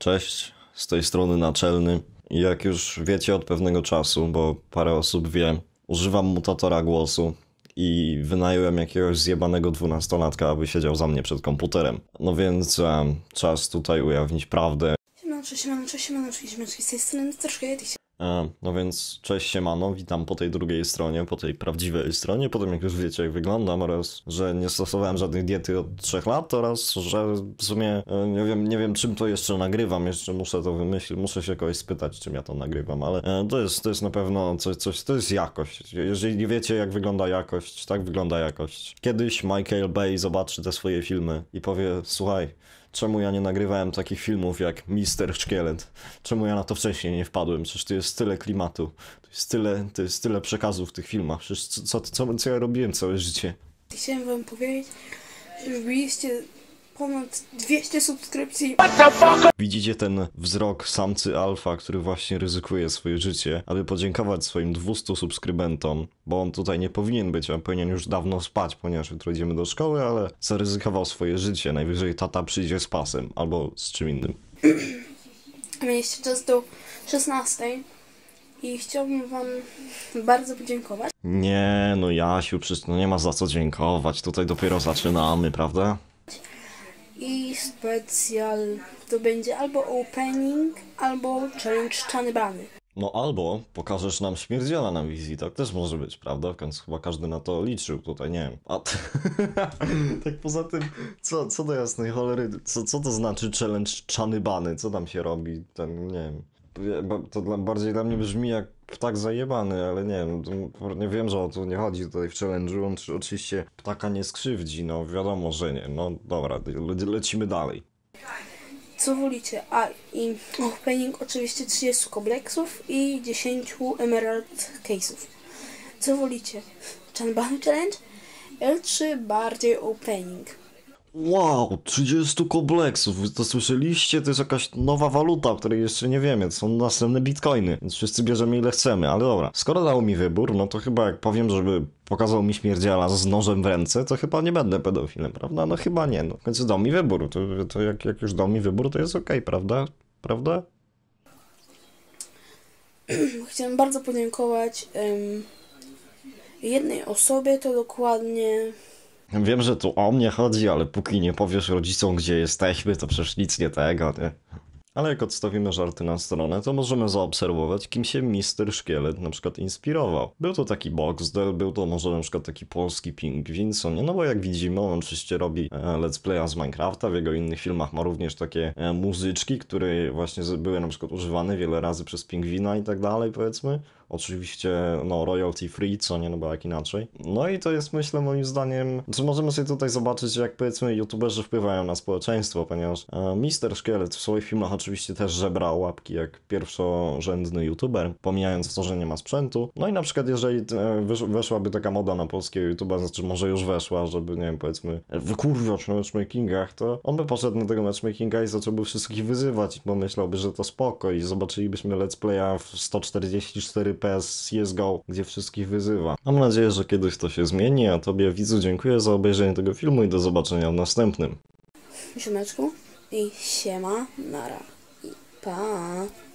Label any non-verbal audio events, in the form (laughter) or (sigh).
Cześć, z tej strony naczelny. Jak już wiecie od pewnego czasu, bo parę osób wie, używam mutatora głosu i wynająłem jakiegoś zjebanego dwunastolatka, aby siedział za mnie przed komputerem. No więc um, czas tutaj ujawnić prawdę. Siemano, cześć, siemano, cześć, siemano, cześć, siemano, cześć, z tej strony troszkę jadźcie. E, no więc cześć siemano, witam po tej drugiej stronie, po tej prawdziwej stronie, po tym jak już wiecie jak wyglądam oraz, że nie stosowałem żadnej diety od trzech lat oraz, że w sumie e, nie wiem, nie wiem czym to jeszcze nagrywam, jeszcze muszę to wymyślić, muszę się kogoś spytać czym ja to nagrywam, ale e, to jest, to jest na pewno coś, coś to jest jakość. Jeżeli nie wiecie jak wygląda jakość, tak wygląda jakość. Kiedyś Michael Bay zobaczy te swoje filmy i powie, słuchaj, czemu ja nie nagrywałem takich filmów jak Mister Szkielet? Czemu ja na to wcześniej nie wpadłem? Przecież tu jest tyle klimatu, tu jest tyle, jest tyle przekazów w tych filmach. Przecież co, co, co, co ja robiłem całe życie? Chciałem wam powiedzieć, że byliście ponad 200 subskrypcji. Widzicie ten wzrok samcy alfa, który właśnie ryzykuje swoje życie, aby podziękować swoim 200 subskrybentom, bo on tutaj nie powinien być, a powinien już dawno spać, ponieważ jutro idziemy do szkoły, ale zaryzykował swoje życie. Najwyżej tata przyjdzie z pasem albo z czym innym. Mieliście czas do 16 i chciałbym wam bardzo podziękować. Nie, no Jasiu, przecież no nie ma za co dziękować. Tutaj dopiero zaczynamy, prawda? i specjal to będzie albo opening, albo challenge czany bany. No albo pokażesz nam śmierdziela na wizji, tak też może być, prawda? W końcu chyba każdy na to liczył tutaj, nie wiem. A (laughs) tak poza tym, co, co do jasnej cholery, co, co to znaczy challenge czany bany? Co tam się robi? Ten, nie wiem to dla, bardziej dla mnie brzmi jak ptak zajebany, ale nie wiem, no nie wiem, że o to nie chodzi tutaj w challenge'u, on oczywiście ptaka nie skrzywdzi, no wiadomo, że nie, no dobra, le lecimy dalej. Co wolicie? A i opening oczywiście 30 kompleksów i 10 emerald case'ów. Co wolicie? Chanban Challenge? L3 bardziej opening. Wow, 30 kompleksów. to słyszeliście? To jest jakaś nowa waluta, o której jeszcze nie wiemy. To są następne bitcoiny, więc wszyscy bierzemy ile chcemy, ale dobra. Skoro dał mi wybór, no to chyba jak powiem, żeby pokazał mi śmierdziela z nożem w ręce, to chyba nie będę pedofilem, prawda? No chyba nie, no. W końcu dał mi wybór. To, to jak, jak już dał mi wybór, to jest okej, okay, prawda? Prawda? (clears throat) Chciałem bardzo podziękować um, jednej osobie, to dokładnie Wiem, że tu o mnie chodzi, ale póki nie powiesz rodzicom, gdzie jesteśmy, to przecież nic nie tego, nie? Ale jak odstawimy żarty na stronę, to możemy zaobserwować, kim się Mister Szkielet na przykład inspirował. Był to taki Boxdel, był to może na przykład taki polski pingwin, co nie? No bo jak widzimy, on oczywiście robi e, let's playa z Minecrafta, w jego innych filmach ma również takie e, muzyczki, które właśnie były na przykład używane wiele razy przez pingwina i tak dalej, powiedzmy oczywiście no, royalty free, co nie, no bo jak inaczej. No i to jest myślę moim zdaniem, czy możemy sobie tutaj zobaczyć jak powiedzmy youtuberzy wpływają na społeczeństwo, ponieważ e, Mister Szkielet w swoich filmach oczywiście też żebra łapki jak pierwszorzędny youtuber, pomijając to, że nie ma sprzętu. No i na przykład jeżeli e, weszłaby taka moda na polskiego youtuba, znaczy może już weszła, żeby nie wiem powiedzmy wykurwiać na matchmakingach, to on by poszedł na tego matchmakinga i zacząłby wszystkich wyzywać bo myślałby, że to spoko i zobaczylibyśmy let's playa w 144 PS CSGO, gdzie wszystkich wyzywa. Mam nadzieję, że kiedyś to się zmieni, a Tobie widzu dziękuję za obejrzenie tego filmu i do zobaczenia w następnym. Siemeczku i siema, nara i pa.